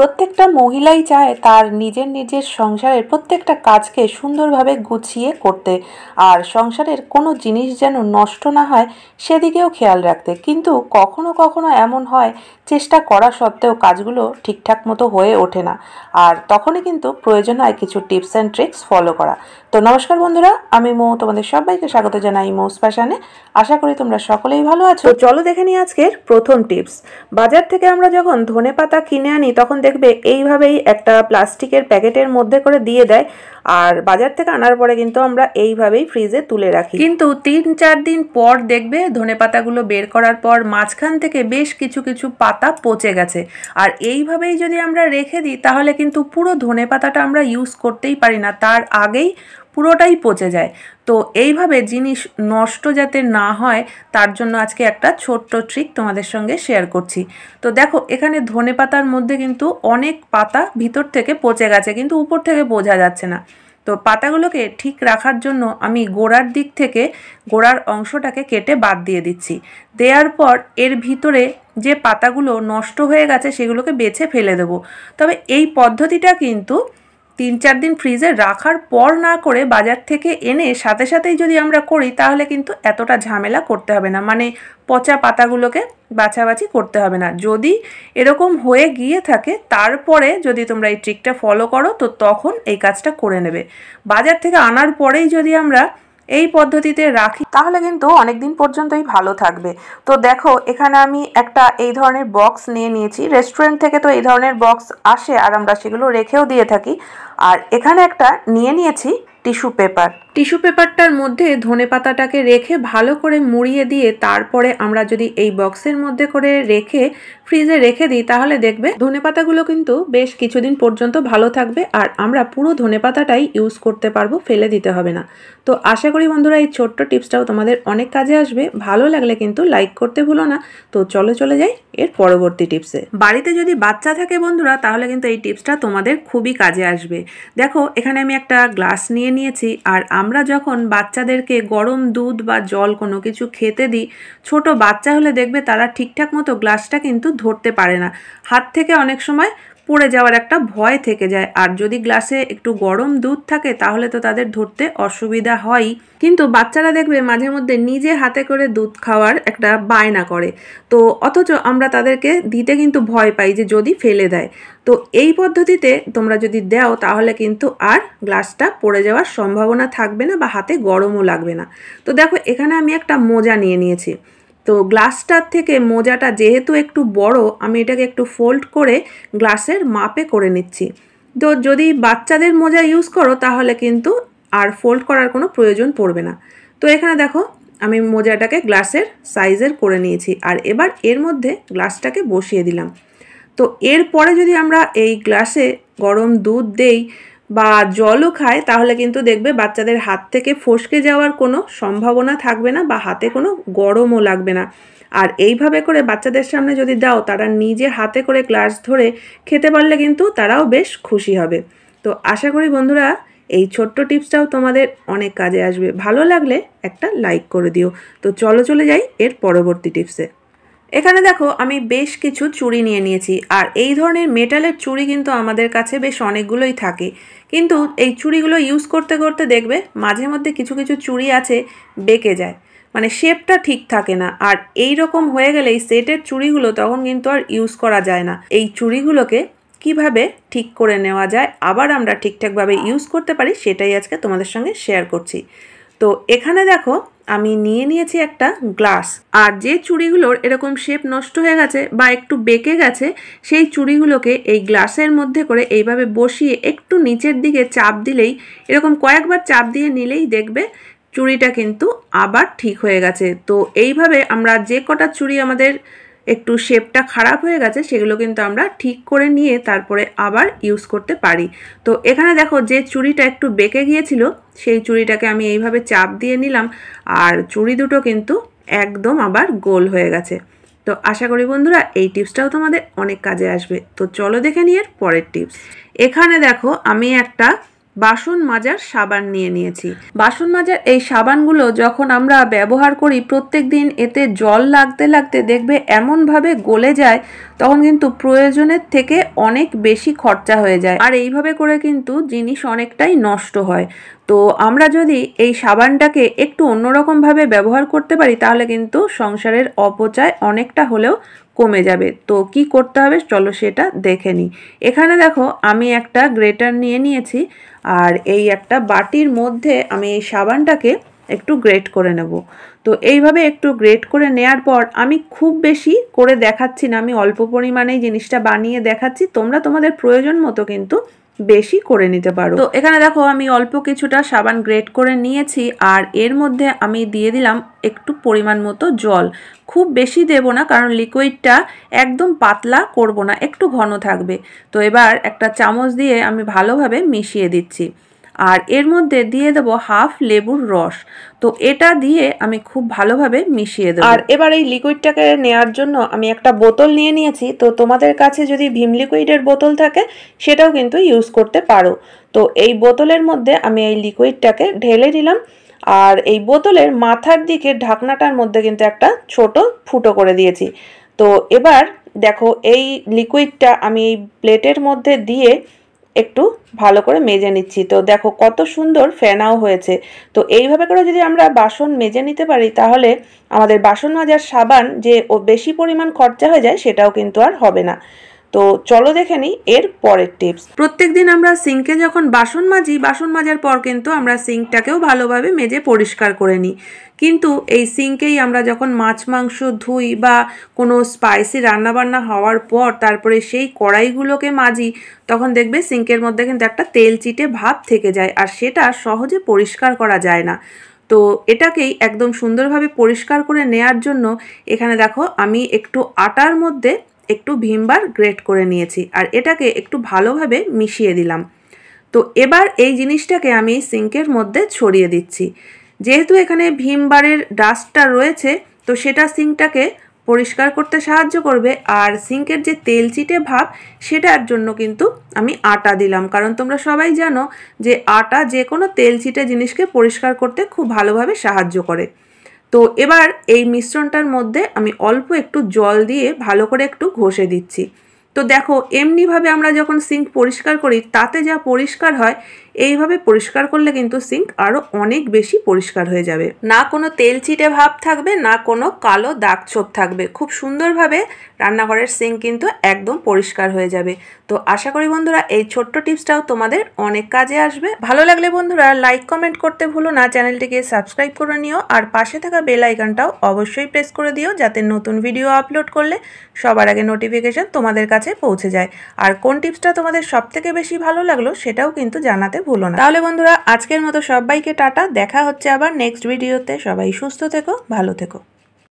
প্রত্যেকটা মহিলাই চায় তার নিজের নিজের সংসারের প্রত্যেকটা কাজকে সুন্দরভাবে গুছিয়ে করতে আর সংসারের কোনো জিনিস যেন নষ্ট না হয় সেদিকেও খেয়াল রাখতে কিন্তু কখনো কখনো এমন হয় চেষ্টা করা সত্ত্বেও কাজগুলো ঠিকঠাক মতো হয়ে ওঠে না আর তখনই কিন্তু প্রয়োজন হয় কিছু টিপস অ্যান্ড ট্রিক্স ফলো করা তো নমস্কার বন্ধুরা আমি মৌ তোমাদের সবাইকে স্বাগত জানাই মৌস স্পেশানে আশা করি তোমরা সকলেই ভালো আছো চলো দেখে নিই আজকের প্রথম টিপস বাজার থেকে আমরা যখন ধনে পাতা কিনে আনি তখন দেখবে এইভাবেই একটা প্লাস্টিকের প্যাকেটের মধ্যে করে দিয়ে দেয় আর বাজার থেকে আনার পরে কিন্তু আমরা এইভাবেই ফ্রিজে তুলে রাখি কিন্তু তিন চার দিন পর দেখবে ধনে পাতাগুলো বের করার পর মাঝখান থেকে বেশ কিছু কিছু পাতা পচে গেছে আর এইভাবেই যদি আমরা রেখে দিই তাহলে কিন্তু পুরো ধনে পাতাটা আমরা ইউজ করতেই পারি না তার আগেই পুরোটাই পচে যায় তো এইভাবে জিনিস নষ্ট যাতে না হয় তার জন্য আজকে একটা ছোট্ট ট্রিক তোমাদের সঙ্গে শেয়ার করছি তো দেখো এখানে ধনে পাতার মধ্যে কিন্তু অনেক পাতা ভিতর থেকে পচে গেছে কিন্তু উপর থেকে বোঝা যাচ্ছে না তো পাতাগুলোকে ঠিক রাখার জন্য আমি গোড়ার দিক থেকে গোড়ার অংশটাকে কেটে বাদ দিয়ে দিচ্ছি দেওয়ার পর এর ভিতরে যে পাতাগুলো নষ্ট হয়ে গেছে সেগুলোকে বেছে ফেলে দেব তবে এই পদ্ধতিটা কিন্তু তিন চার দিন ফ্রিজে রাখার পর না করে বাজার থেকে এনে সাথে সাথেই যদি আমরা করি তাহলে কিন্তু এতটা ঝামেলা করতে হবে না মানে পচা পাতাগুলোকে বাছাবাছি করতে হবে না যদি এরকম হয়ে গিয়ে থাকে তারপরে যদি তোমরা এই ট্রিকটা ফলো করো তো তখন এই কাজটা করে নেবে বাজার থেকে আনার পরেই যদি আমরা এই পদ্ধতিতে রাখি তাহলে কিন্তু অনেক দিন পর্যন্তই ভালো থাকবে তো দেখো এখানে আমি একটা এই ধরনের বক্স নিয়ে নিয়েছি রেস্টুরেন্ট থেকে তো এই ধরনের বক্স আসে আর আমরা সেগুলো রেখেও দিয়ে থাকি আর এখানে একটা নিয়ে নিয়েছি টিস্যু পেপার টিস্যু পেপারটার মধ্যে ধনে পাতাটাকে রেখে ভালো করে মুড়িয়ে দিয়ে তারপরে আমরা যদি এই বক্সের মধ্যে করে রেখে ফ্রিজে রেখে দিই তাহলে দেখবে ধনে পাতাগুলো কিন্তু বেশ কিছুদিন পর্যন্ত ভালো থাকবে আর আমরা পুরো ধনে পাতাটাই ইউজ করতে পারবো ফেলে দিতে হবে না তো আশা করি বন্ধুরা এই ছোট্ট টিপসটাও তোমাদের অনেক কাজে আসবে ভালো লাগলে কিন্তু লাইক করতে ভুলো না তো চলো চলে যাই এর পরবর্তী টিপসে বাড়িতে যদি বাচ্চা থাকে বন্ধুরা তাহলে কিন্তু এই টিপসটা তোমাদের খুবই কাজে আসবে দেখো এখানে আমি একটা গ্লাস নিয়ে নিয়ে নিয়েছি আর আমরা যখন বাচ্চাদেরকে গরম দুধ বা জল কোনো কিছু খেতে দিই ছোট বাচ্চা হলে দেখবে তারা ঠিকঠাক মতো গ্লাসটা কিন্তু ধরতে পারে না হাত থেকে অনেক সময় পড়ে যাওয়ার একটা ভয় থেকে যায় আর যদি গ্লাসে একটু গরম দুধ থাকে তাহলে তো তাদের ধরতে অসুবিধা হয় কিন্তু বাচ্চারা দেখবে মাঝে মধ্যে নিজে হাতে করে দুধ খাওয়ার একটা বায়না করে তো অথচ আমরা তাদেরকে দিতে কিন্তু ভয় পাই যে যদি ফেলে দেয় তো এই পদ্ধতিতে তোমরা যদি দাও তাহলে কিন্তু আর গ্লাসটা পড়ে যাওয়ার সম্ভাবনা থাকবে না বা হাতে গরমও লাগবে না তো দেখো এখানে আমি একটা মোজা নিয়ে নিয়েছি তো গ্লাসটার থেকে মোজাটা যেহেতু একটু বড় আমি এটাকে একটু ফোল্ড করে গ্লাসের মাপে করে নিচ্ছি তো যদি বাচ্চাদের মোজা ইউজ করো তাহলে কিন্তু আর ফোল্ড করার কোনো প্রয়োজন পড়বে না তো এখানে দেখো আমি মোজাটাকে গ্লাসের সাইজের করে নিয়েছি আর এবার এর মধ্যে গ্লাসটাকে বসিয়ে দিলাম তো এরপরে যদি আমরা এই গ্লাসে গরম দুধ দেই বা জলও খায় তাহলে কিন্তু দেখবে বাচ্চাদের হাত থেকে ফসকে যাওয়ার কোনো সম্ভাবনা থাকবে না বা হাতে কোনো গরমও লাগবে না আর এইভাবে করে বাচ্চাদের সামনে যদি দাও তারা নিজে হাতে করে গ্লাস ধরে খেতে পারলে কিন্তু তারাও বেশ খুশি হবে তো আশা করি বন্ধুরা এই ছোট্ট টিপসটাও তোমাদের অনেক কাজে আসবে ভালো লাগলে একটা লাইক করে দিও তো চলো চলে যাই এর পরবর্তী টিপসে এখানে দেখো আমি বেশ কিছু চুড়ি নিয়ে নিয়েছি আর এই ধরনের মেটালের চুড়ি কিন্তু আমাদের কাছে বেশ অনেকগুলোই থাকে কিন্তু এই চুড়িগুলো ইউজ করতে করতে দেখবে মাঝে মধ্যে কিছু কিছু চুড়ি আছে বেঁকে যায় মানে শেপটা ঠিক থাকে না আর এই রকম হয়ে গেলে এই সেটের চুড়িগুলো তখন কিন্তু আর ইউজ করা যায় না এই চুড়িগুলোকে কিভাবে ঠিক করে নেওয়া যায় আবার আমরা ঠিকঠাকভাবে ইউজ করতে পারি সেটাই আজকে তোমাদের সঙ্গে শেয়ার করছি তো এখানে দেখো আমি নিয়ে নিয়েছি একটা গ্লাস আর যে চুড়িগুলোর এরকম শেপ নষ্ট হয়ে গেছে বা একটু বেঁকে গেছে সেই চুড়িগুলোকে এই গ্লাসের মধ্যে করে এইভাবে বসিয়ে একটু নিচের দিকে চাপ দিলেই এরকম কয়েকবার চাপ দিয়ে নিলেই দেখবে চুড়িটা কিন্তু আবার ঠিক হয়ে গেছে তো এইভাবে আমরা যে কটা চুড়ি আমাদের একটু শেপটা খারাপ হয়ে গেছে সেগুলো কিন্তু আমরা ঠিক করে নিয়ে তারপরে আবার ইউজ করতে পারি তো এখানে দেখো যে চুড়িটা একটু বেঁকে গিয়েছিল সেই চুড়িটাকে আমি এইভাবে চাপ দিয়ে নিলাম আর চুড়ি দুটো কিন্তু একদম আবার গোল হয়ে গেছে তো আশা করি বন্ধুরা এই টিপসটাও তোমাদের অনেক কাজে আসবে তো চলো দেখে নিয়ে এর পরের টিপস এখানে দেখো আমি একটা বাসন মাজার সাবান নিয়ে নিয়েছি বাসন মাজার এই সাবানগুলো যখন আমরা ব্যবহার করি প্রত্যেক দিন এতে জল লাগতে লাগতে দেখবে এমনভাবে গলে যায় তখন কিন্তু প্রয়োজনের থেকে অনেক বেশি খরচা হয়ে যায় আর এইভাবে করে কিন্তু জিনিস অনেকটাই নষ্ট হয় তো আমরা যদি এই সাবানটাকে একটু অন্যরকমভাবে ব্যবহার করতে পারি তাহলে কিন্তু সংসারের অপচয় অনেকটা হলেও কমে যাবে তো কি করতে হবে চলো সেটা দেখে নিই এখানে দেখো আমি একটা গ্রেটার নিয়ে নিয়েছি আর এই একটা বাটির মধ্যে আমি এই সাবানটাকে একটু গ্রেট করে নেব তো এইভাবে একটু গ্রেট করে নেয়ার পর আমি খুব বেশি করে দেখাচ্ছি না আমি অল্প পরিমাণেই জিনিসটা বানিয়ে দেখাচ্ছি তোমরা তোমাদের প্রয়োজন মতো কিন্তু বেশি করে নিতে পারো তো এখানে দেখো আমি অল্প কিছুটা সাবান গ্রেট করে নিয়েছি আর এর মধ্যে আমি দিয়ে দিলাম একটু পরিমাণ মতো জল খুব বেশি দেব না কারণ লিকুইডটা একদম পাতলা করব না একটু ঘন থাকবে তো এবার একটা চামচ দিয়ে আমি ভালোভাবে মিশিয়ে দিচ্ছি আর এর মধ্যে দিয়ে দেব হাফ লেবুর রস তো এটা দিয়ে আমি খুব ভালোভাবে মিশিয়ে দেবো আর এবার এই লিকুইডটাকে নেওয়ার জন্য আমি একটা বোতল নিয়ে নিয়েছি তো তোমাদের কাছে যদি ভিম লিকুইডের বোতল থাকে সেটাও কিন্তু ইউজ করতে পারো তো এই বোতলের মধ্যে আমি এই লিকুইডটাকে ঢেলে নিলাম আর এই বোতলের মাথার দিকে ঢাকনাটার মধ্যে কিন্তু একটা ছোট ফুটো করে দিয়েছি তো এবার দেখো এই লিকুইডটা আমি এই প্লেটের মধ্যে দিয়ে একটু ভালো করে মেজে নিচ্ছি তো দেখো কত সুন্দর ফেনাও হয়েছে তো এইভাবে করে যদি আমরা বাসন মেজে নিতে পারি তাহলে আমাদের বাসন মাজার সাবান যে ও বেশি পরিমাণ খরচা হয়ে যায় সেটাও কিন্তু আর হবে না তো চলো দেখে নিই এর পরের টিপস প্রত্যেক দিন আমরা সিঙ্কে যখন বাসন মাজি বাসন মাজার পর কিন্তু আমরা সিঙ্কটাকেও ভালোভাবে মেজে পরিষ্কার করে নিই কিন্তু এই সিঙ্কেই আমরা যখন মাছ মাংস ধুই বা কোনো স্পাইসি রান্নাবান্না হওয়ার পর তারপরে সেই কড়াইগুলোকে মাজি তখন দেখবে সিঙ্কের মধ্যে কিন্তু একটা তেল চিটে ভাব থেকে যায় আর সেটা সহজে পরিষ্কার করা যায় না তো এটাকেই একদম সুন্দরভাবে পরিষ্কার করে নেয়ার জন্য এখানে দেখো আমি একটু আটার মধ্যে একটু ভিমবার গ্রেট করে নিয়েছি আর এটাকে একটু ভালোভাবে মিশিয়ে দিলাম তো এবার এই জিনিসটাকে আমি সিঙ্কের মধ্যে ছড়িয়ে দিচ্ছি যেহেতু এখানে ভিমবারের ডাস্টটা রয়েছে তো সেটা সিঙ্কটাকে পরিষ্কার করতে সাহায্য করবে আর সিঙ্কের যে তেল চিটে ভাব সেটার জন্য কিন্তু আমি আটা দিলাম কারণ তোমরা সবাই জানো যে আটা যে কোনো তেল চিটে জিনিসকে পরিষ্কার করতে খুব ভালোভাবে সাহায্য করে তো এবার এই মিশ্রণটার মধ্যে আমি অল্প একটু জল দিয়ে ভালো করে একটু ঘষে দিচ্ছি তো দেখো এমনিভাবে আমরা যখন সিঙ্ক পরিষ্কার করি তাতে যা পরিষ্কার হয় এইভাবে পরিষ্কার করলে কিন্তু সিঙ্ক আরও অনেক বেশি পরিষ্কার হয়ে যাবে না কোনো তেল চিটে ভাব থাকবে না কোনো কালো দাগ ছোপ থাকবে খুব সুন্দরভাবে রান্নাঘরের সিঙ্ক কিন্তু একদম পরিষ্কার হয়ে যাবে তো আশা করি বন্ধুরা এই ছোট্ট টিপসটাও তোমাদের অনেক কাজে আসবে ভালো লাগলে বন্ধুরা লাইক কমেন্ট করতে ভুলো না চ্যানেলটিকে সাবস্ক্রাইব করে নিও আর পাশে থাকা বেল আইকনটাও অবশ্যই প্রেস করে দিও যাতে নতুন ভিডিও আপলোড করলে সবার আগে নোটিফিকেশান তোমাদের কাছে পৌঁছে যায় আর কোন টিপসটা তোমাদের সবথেকে বেশি ভালো লাগলো সেটাও কিন্তু জানাতে ভুলো না তাহলে বন্ধুরা আজকের মতো সবাইকে টাটা দেখা হচ্ছে আবার নেক্সট ভিডিওতে সবাই সুস্থ থেকো ভালো থেকো